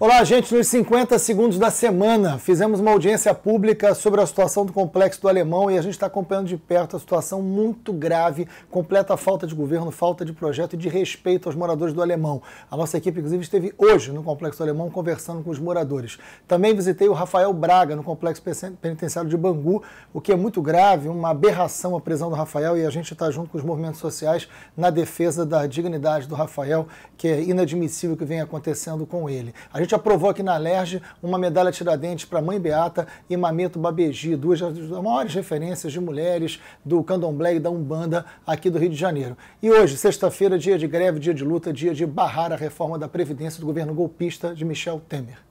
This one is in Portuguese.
Olá, gente. Nos 50 segundos da semana, fizemos uma audiência pública sobre a situação do complexo do Alemão e a gente está acompanhando de perto a situação muito grave, completa falta de governo, falta de projeto e de respeito aos moradores do Alemão. A nossa equipe, inclusive, esteve hoje no complexo do Alemão conversando com os moradores. Também visitei o Rafael Braga no complexo penitenciário de Bangu, o que é muito grave, uma aberração a prisão do Rafael e a gente está junto com os movimentos sociais na defesa da dignidade do Rafael, que é inadmissível o que vem acontecendo com ele. A gente gente aprovou aqui na LERJ uma medalha Tiradentes para Mãe Beata e Mameto Babegi, duas das maiores referências de mulheres do candomblé e da Umbanda aqui do Rio de Janeiro. E hoje, sexta-feira, dia de greve, dia de luta, dia de barrar a reforma da Previdência do governo golpista de Michel Temer.